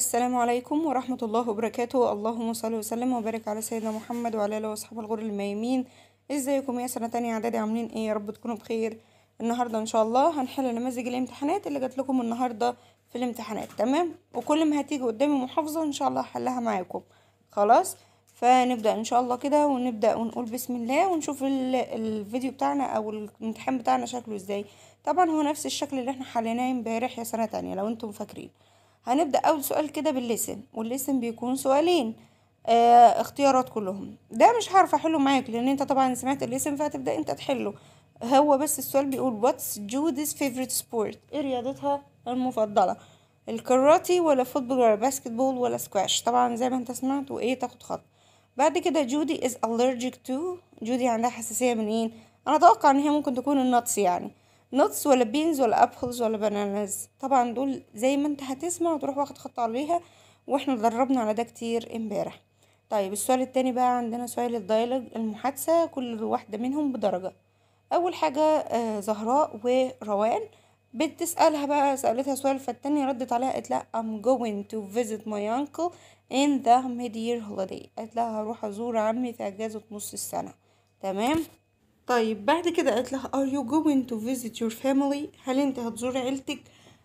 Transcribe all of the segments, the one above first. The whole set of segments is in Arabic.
السلام عليكم ورحمة الله وبركاته اللهم صل وسلم وبارك على سيدنا محمد وعلى آله وأصحاب الغر الميمين ازيكم يا سنة تانية إعدادي عاملين ايه يا رب تكونوا بخير النهاردة إن شاء الله هنحل نماذج الامتحانات اللي جات لكم النهاردة في الامتحانات تمام وكل ما هتيجي قدامي محافظة إن شاء الله هحلها معاكم خلاص فنبدأ إن شاء الله كده ونبدأ ونقول بسم الله ونشوف الفيديو بتاعنا أو الامتحان بتاعنا شكله إزاي طبعا هو نفس الشكل اللي احنا حليناه امبارح يا سنة تانية لو انتم فاكرين هنبدأ أول سؤال كده بالليسن والليسن بيكون سؤالين آه اختيارات كلهم ده مش هعرف احله معاك لان انت طبعا سمعت الليسن فهتبدا انت تحله هو بس السؤال بيقول واتس جوديز فيفرت سبورت ايه رياضتها المفضله الكاراتي ولا فوتبول ولا باسكت بول ولا سكواش طبعا زي ما انت سمعت وايه تاخد خط بعد كده جودي از allergic تو جودي عندها حساسيه من ايه انا اتوقع ان هي ممكن تكون النطس يعني نوتس ولا بينز ولا ابلز ولا بانانز طبعا دول زي ما انت هتسمع وتروح واخد خط عليها واحنا دربنا على ده كتير امبارح طيب السؤال التاني بقى عندنا سؤال الدايلوج المحادثة كل واحدة منهم بدرجة أول حاجة آه زهراء وروان بتسألها بقى سألتها سؤال فالتانية ردت عليها قالت لها I'm going to visit my uncle in the mid-year holiday قالت لها هروح أزور عمي في أجازة نص السنة تمام طيب بعد كده قالت لها are you going to visit your family هل انت هتزور عيلتك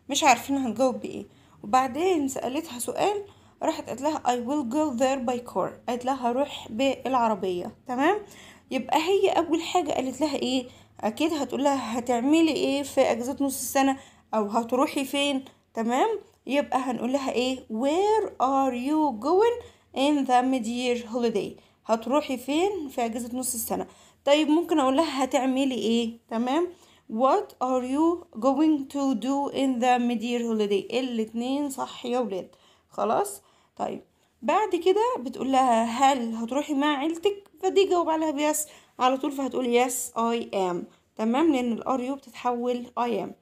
مش عارفين هنجاوب بايه وبعدين سألتها سؤال راحت قالت لها I will go there by car قالت لها هروح بالعربية تمام يبقى هي أول حاجة قالت لها إيه أكيد هتقول لها هتعملي إيه في أجازة نص السنة أو هتروحي فين تمام يبقى هنقول لها إيه where are you going in the mid year holiday هتروحي فين في أجازة نص السنة طيب ممكن اقول لها هتعملي ايه تمام What are you going to do in the midyear holiday الاتنين صح يا ولاد خلاص طيب بعد كده بتقول لها هل هتروحي مع عيلتك فدي جاوب عليها بيس على طول فهتقول يس اي ام تمام لان الار يو بتتحول اي ام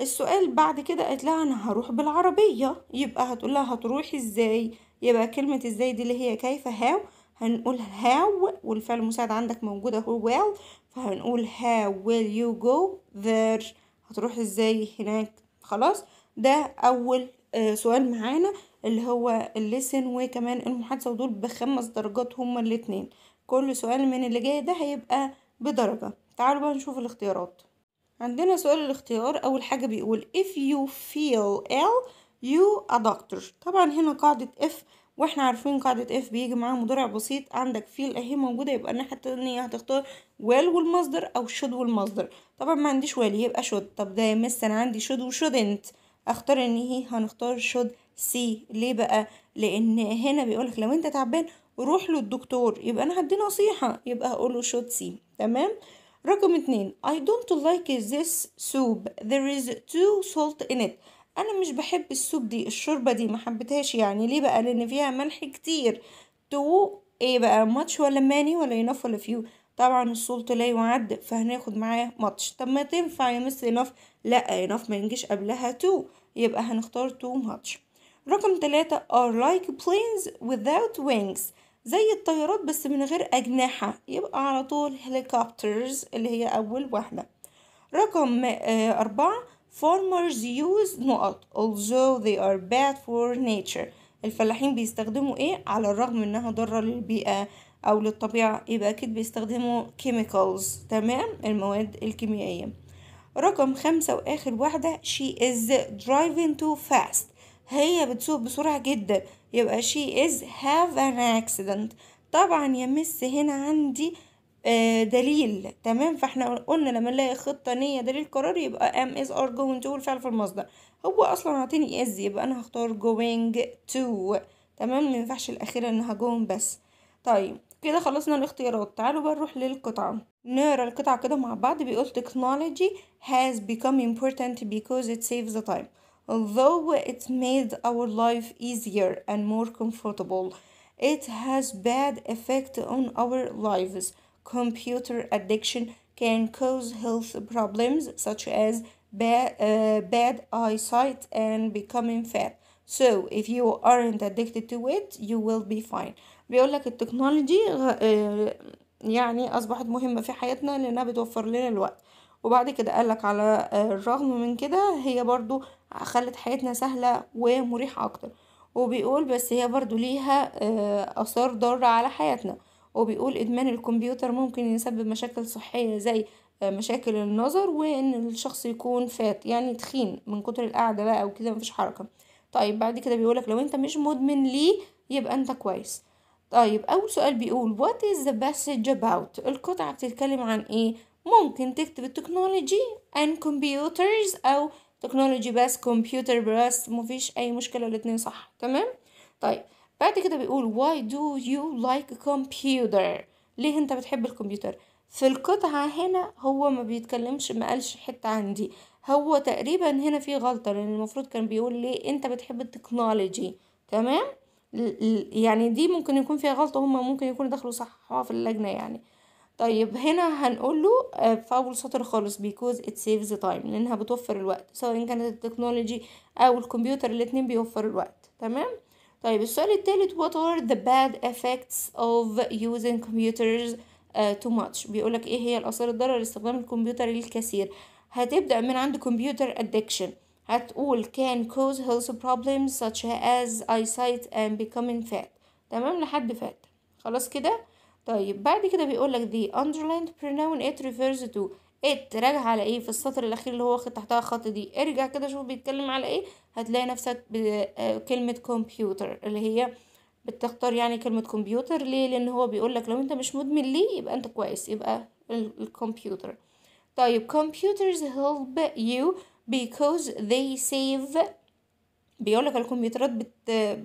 السؤال بعد كده قالت لها انا هروح بالعربيه يبقى هتقول لها هتروحي ازاي يبقى كلمه ازاي دي اللي هي كيف هاو هنقول هاو والفعل المساعد عندك موجود اهو ويل فهنقول هاو ويل يو جو ذير هتروح ازاي هناك خلاص ده اول آه سؤال معانا اللي هو الليسن وكمان المحادثة ودول بخمس درجات هما الاتنين كل سؤال من اللي جاي ده هيبقى بدرجة تعالوا بقى نشوف الاختيارات عندنا سؤال الاختيار اول حاجة بيقول if you feel ill you a doctor طبعا هنا قاعدة if واحنا عارفين قاعدة اف بيجي معاها مضارع بسيط عندك فيل اهي موجودة يبقى الناحية التانية هتختار ويل والمصدر او شود والمصدر طبعا ما عنديش ويل يبقى شود طب ده مس انا عندي شود وشودنت اختار ان هي هنختار شود سي ليه بقى لان هنا بيقولك لو انت تعبان روح للدكتور يبقى انا هدي نصيحة يبقى هقوله شود سي تمام رقم اتنين I don't like this soup there is too salt in it انا مش بحب السوب دي الشوربه دي ما حبيتهاش يعني ليه بقى لان فيها ملح كتير تو ايه بقى ماتش ولا ماني ولا ينف ولا فيو طبعا السلطة لا يعد فهناخد معاه ماتش طب ما تنفع يا مس ينف لا ينف ما ينجيش قبلها تو يبقى هنختار تو ماتش رقم تلاتة are like planes without wings زي الطيارات بس من غير أجنحة يبقى على طول helicopters اللي هي أول واحدة رقم آه، أربعة farmers use نقط although they are bad for nature الفلاحين بيستخدموا ايه على الرغم انها ضارة للبيئة او للطبيعة يبقى اكيد بيستخدموا chemicals تمام المواد الكيميائية رقم خمسة واخر واحدة she is driving too fast هي بتسوق بسرعة جدا يبقى she is have an accident طبعا يا مس هنا عندي آه، دليل تمام فاحنا قلنا لما نلاقي خطة نية دليل قرار يبقى am is are going to والفعل في المصدر هو اصلا عطيني is يبقى انا هختار going to تمام مينفعش الاخيرة انها going بس طيب كده خلصنا الاختيارات تعالوا بقى نروح للقطعة نقرا القطعة كده مع بعض بيقول technology has become important because it saves the time although it made our life easier and more comfortable it has bad effect on our lives computer addiction can cause health problems such as bad, uh, bad eyesight and becoming fat. So if you aren't addicted to it you will be fine. بيقول لك التكنولوجي آه، يعني أصبحت مهمة في حياتنا لأنها بتوفر لنا الوقت وبعد كده قالك على آه، الرغم من كده هي برضو خلت حياتنا سهلة ومريحة أكتر وبيقول بس هي برضو ليها آه، آثار ضارة على حياتنا وبيقول إدمان الكمبيوتر ممكن يسبب مشاكل صحية زي آه، مشاكل النظر وإن الشخص يكون فات يعني تخين من كتر القعدة بقى وكده مفيش حركة طيب بعد كده بيقولك لو أنت مش مدمن ليه يبقى أنت كويس طيب أول سؤال بيقول what is the passage about القطعة بتتكلم عن إيه ممكن تكتب التكنولوجي and computers أو تكنولوجي بس كمبيوتر بس مفيش أي مشكلة الاتنين صح تمام طيب بعد كده بيقول why do you like computer ليه انت بتحب الكمبيوتر في القطعة هنا هو ما بيتكلمش ما قالش حتة عندي هو تقريبا هنا في غلطة لان المفروض كان بيقول ليه انت بتحب التكنولوجي تمام يعني دي ممكن يكون فيها غلطة هما ممكن يكونوا دخلوا صححوها في اللجنة يعني طيب هنا هنقول له آه، في اول سطر خالص because it saves time لانها بتوفر الوقت سواء كانت التكنولوجي او الكمبيوتر الاتنين بيوفر الوقت تمام طيب السؤال التالت what are the bad effects of using computers uh, too much بيقولك ايه هي الآثار الضارة لاستخدام الكمبيوتر الكثير هتبدأ من عند computer addiction هتقول can cause health problems such as eyesight and becoming fat تمام لحد فات خلاص كده طيب بعد كده بيقولك the underlined pronoun it refers to ات إيه، راجع على ايه في السطر الاخير اللي هو واخد تحتها خط دي ارجع كده شوف بيتكلم على ايه هتلاقي نفسك بكلمة آه، كمبيوتر اللي هي بتختار يعني كلمة كمبيوتر ليه لان هو بيقولك لو انت مش مدمن ليه يبقى انت كويس يبقى الكمبيوتر طيب computers help you because they save بيقولك الكمبيوترات بت...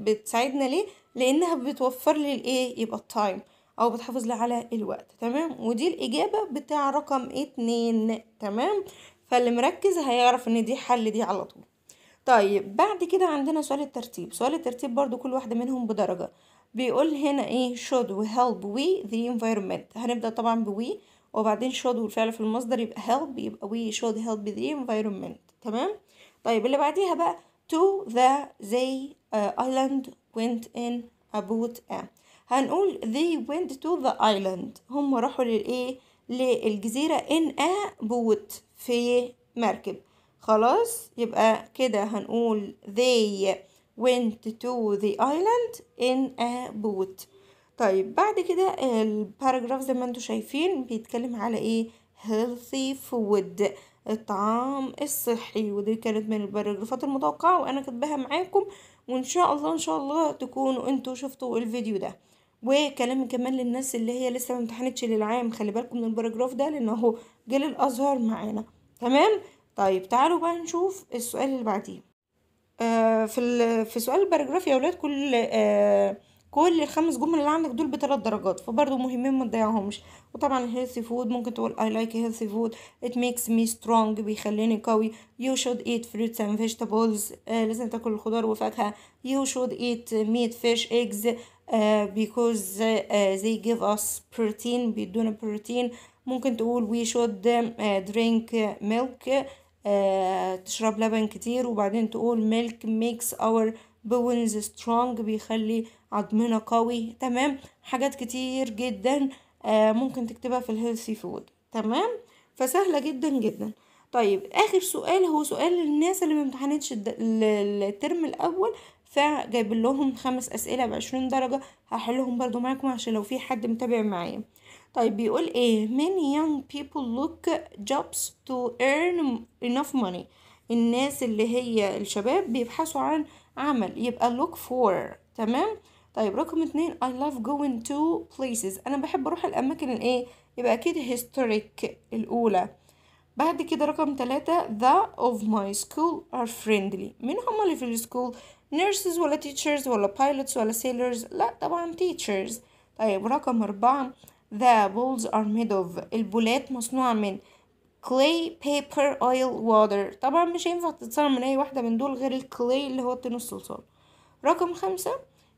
بتساعدنا ليه لانها بتوفر لي الايه يبقى التايم او بتحافظ على الوقت تمام ودي الاجابة بتاع رقم اتنين تمام فاللي مركز هيعرف ان دي حل دي على طول طيب بعد كده عندنا سؤال الترتيب سؤال الترتيب برضو كل واحدة منهم بدرجة بيقول هنا ايه should we help we the environment هنبدأ طبعا بوي وبعدين should والفعل في المصدر يبقى help يبقى we should help the environment تمام طيب اللي بعديها بقى to the they uh, island went in a boat a هنقول they went to the island هم راحوا للايه للجزيرة in a boat في مركب خلاص يبقى كده هنقول they went to the island in a boat طيب بعد كده الباراجراف زي ما انتم شايفين بيتكلم على ايه healthy food الطعام الصحي ودي كانت من الباراجرافات المتوقعة وانا كاتباها معاكم وان شاء الله ان شاء الله تكونوا انتم شفتوا الفيديو ده وكلام كمان للناس اللي هي لسه ما امتحنتش للعام خلي بالكم من الباراجراف ده لان هو جيل الازهر معانا تمام طيب تعالوا بقى نشوف السؤال اللي بعديه آه في في سؤال الباراجراف يا اولاد كل آه كل الخمس جمل اللي عندك دول بثلاث درجات فبرضه مهمين ما تضيعهمش وطبعا الهيلثي فود ممكن تقول اي لايك هيلثي فود ات ميكس مي سترونج بيخليني قوي يو شود ايت فروتس اند فيجيتابلز لازم تاكل الخضار وفاكهة يو شود ايت ميت فيش ايجز uh, because uh, they give us protein بيدونا بروتين ممكن تقول we should uh, drink milk uh, تشرب لبن كتير وبعدين تقول milk makes our bones strong بيخلي عظمنا قوي تمام حاجات كتير جدا uh, ممكن تكتبها في الهيلثي فود تمام فسهلة جدا جدا طيب اخر سؤال هو سؤال للناس اللي ممتحنتش الترم الاول فجايب لهم خمس اسئله بعشرين درجه هحلهم برضو معاكم عشان لو في حد متابع معايا طيب بيقول ايه many young people look jobs to earn enough money الناس اللي هي الشباب بيبحثوا عن عمل يبقى look for تمام طيب رقم اتنين I love going to places أنا بحب أروح الأماكن الإيه يبقى أكيد historic الأولى بعد كده رقم تلاتة the of my school are friendly مين هما اللي في السكول nurses ولا teachers ولا pilots ولا sailors لا طبعا teachers طيب رقم أربعة the balls are made of البولات مصنوعة من clay paper oil water طبعا مش هينفع تتصنع من أي واحدة من دول غير الكلي اللي هو الطين الصلصال رقم خمسة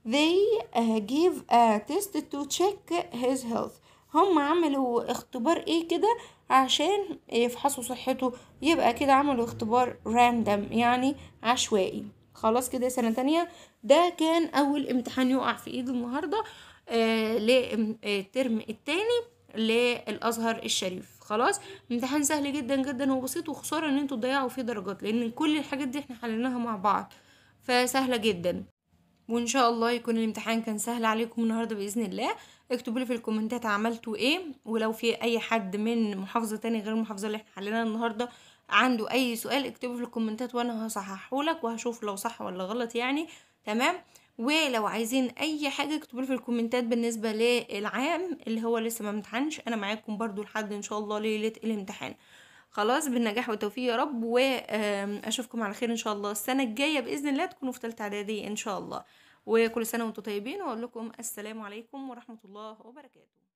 they uh, give a test to check his health هم عملوا اختبار ايه كده عشان يفحصوا صحته يبقى كده عملوا اختبار random يعني عشوائي خلاص كده سنة تانية ده كان أول امتحان يقع في إيد النهاردة آه للترم آه، التاني للازهر الشريف خلاص امتحان سهل جدا جدا وبسيط وخساره ان انتوا تضيعوا فيه درجات لان كل الحاجات دي احنا حللناها مع بعض فسهله جدا وان شاء الله يكون الامتحان كان سهل عليكم النهارده باذن الله اكتبوا لي في الكومنتات عملتوا ايه ولو في اي حد من محافظه تاني غير المحافظه اللي احنا حللناها النهارده عنده اي سؤال اكتبه في الكومنتات وانا هصححه لك وهشوف لو صح ولا غلط يعني تمام ولو عايزين اي حاجه اكتبوا في الكومنتات بالنسبه للعام اللي هو لسه ما امتحنش انا معاكم برضو لحد ان شاء الله ليله الامتحان خلاص بالنجاح والتوفيق يا رب واشوفكم على خير ان شاء الله السنه الجايه باذن الله تكونوا في ثالثه اعدادي ان شاء الله وكل سنه وانتم طيبين واقول لكم السلام عليكم ورحمه الله وبركاته